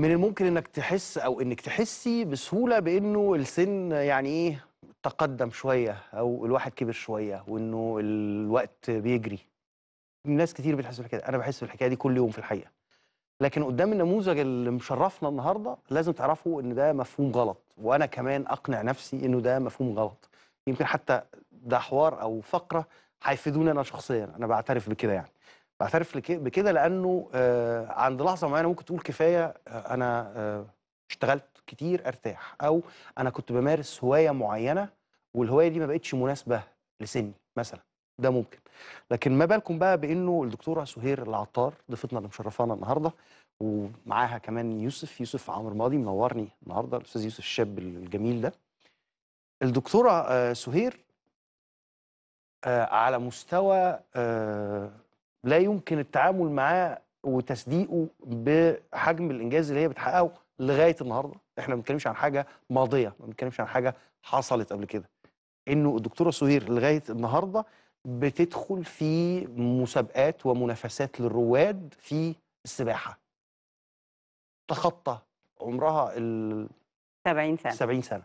من الممكن انك تحس او انك تحسي بسهوله بانه السن يعني ايه تقدم شويه او الواحد كبر شويه وانه الوقت بيجري ناس كتير بتحس بالحكايه انا بحس بالحكايه دي كل يوم في الحقيقه لكن قدام النموذج اللي مشرفنا النهارده لازم تعرفوا ان ده مفهوم غلط وانا كمان اقنع نفسي انه ده مفهوم غلط يمكن حتى ده حوار او فقره هيفيدوني انا شخصيا انا بعترف بكده يعني بعترف بكده لانه آه، عند لحظه معينه ممكن تقول كفايه آه، انا آه، اشتغلت كتير ارتاح او انا كنت بمارس هوايه معينه والهوايه دي ما بقتش مناسبه لسني مثلا ده ممكن لكن ما بالكم بقى بانه الدكتوره سهير العطار ضيفتنا اللي مشرفانا النهارده ومعاها كمان يوسف يوسف عمرو ماضي منورني النهارده الاستاذ يوسف الشاب الجميل ده الدكتوره سهير على مستوى لا يمكن التعامل معاه وتصديقه بحجم الانجاز اللي هي بتحققه لغايه النهارده احنا ما بنتكلمش عن حاجه ماضيه ما بنتكلمش عن حاجه حصلت قبل كده انه الدكتوره سهير لغايه النهارده بتدخل في مسابقات ومنافسات للرواد في السباحه تخطى عمرها ال 70 سنه 70 سنه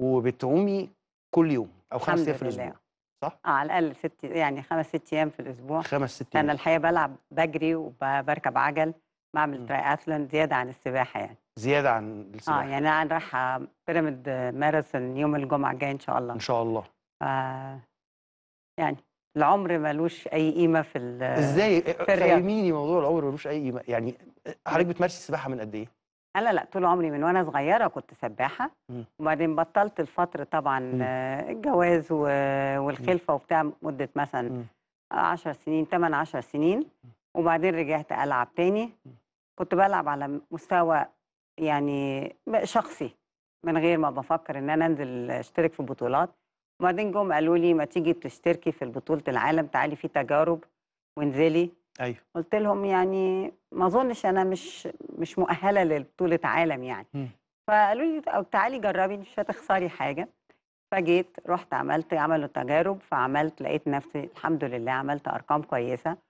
وبتعومي كل يوم او خمس ايام في الاسبوع صح؟ اه على الاقل ست يعني خمس ست ايام في الاسبوع خمس ست ايام انا الحقيقه بلعب بجري وبركب عجل بعمل تراياثلون زياده عن السباحه يعني زياده عن السباحه اه يعني انا رايحه بيراميد ماراثون يوم الجمعه الجاي ان شاء الله ان شاء الله ف... يعني العمر ملوش اي قيمه في ازاي فهميني موضوع العمر ملوش اي قيمه يعني حضرتك بتمارسي السباحه من قد ايه؟ أنا لأ، طول عمري من وأنا صغيرة كنت سباحة، وبعدين بطّلت الفتره طبعًا الجواز والخِلفة وبتاع مدة مثلًا 10 سنين، 8، 10 سنين، وبعدين رجعت ألعب تاني، كنت بلعب على مستوى يعني شخصي، من غير ما بفكر إن أنا أنزل أشترك في بطولات، وبعدين جُم قالوا لي: "ما تيجي تشتركي في بطولة العالم، تعالي في تجارب وانزلي." ايوه قلت لهم يعني ما اظنش انا مش مش مؤهله لبطوله عالم يعني م. فقالوا لي أو تعالي جربي مش هتخسري حاجه فجيت رحت عملت عملوا تجارب فعملت لقيت نفسي الحمد لله عملت ارقام كويسه